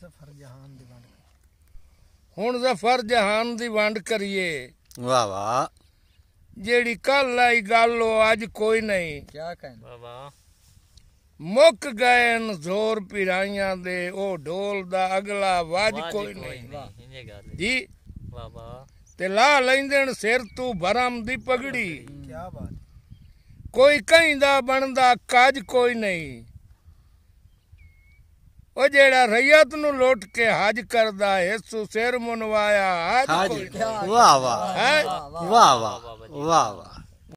ਜ਼ਫਰ ਜਹਾਨ ਦੀ ਵੰਡ ਹੁਣ ਜ਼ਫਰ ਜਹਾਨ ਦੀ ਵੰਡ ਕਰੀਏ ਵਾ ਵਾ ਜਿਹੜੀ ਕੱਲ ਆਈ ਗੱਲ ਉਹ ਅੱਜ ਕੋਈ ਨਹੀਂ ਕੀ ਕਹਿੰਦੇ ਵਾ ਵਾ ਮੁੱਕ ਗਏ ਨ ਜ਼ੋਰ ਪਿਰਾਈਆਂ ਦੇ ਉਹ ਢੋਲ ਦਾ ਅਗਲਾ ਵਾਜ ਕੋਈ ਨਹੀਂ ਜੀ ਵਾ ਵਾ ਤੇ ਲਾ ਲੈਂਦੇ ਨ ਸਿਰ ਤੂੰ ਭਰਮ ਦੀ ਪਗੜੀ ਕੀ ਬਾਤ ਕੋਈ ਕਹਿੰਦਾ ਬਣਦਾ ਕਾਜ ਕੋਈ ਨਹੀਂ ਉਹ ਜਿਹੜਾ ਰਈਅਤ ਨੂੰ ਲੋਟ ਕੇ ਹਾਜ ਕਰਦਾ ਹੈ ਸੋ ਸਿਰ ਮੁਨਵਾਇਆ ਹਾਜ ਵਾ ਵਾ ਵਾ ਵਾ ਵਾ ਵਾ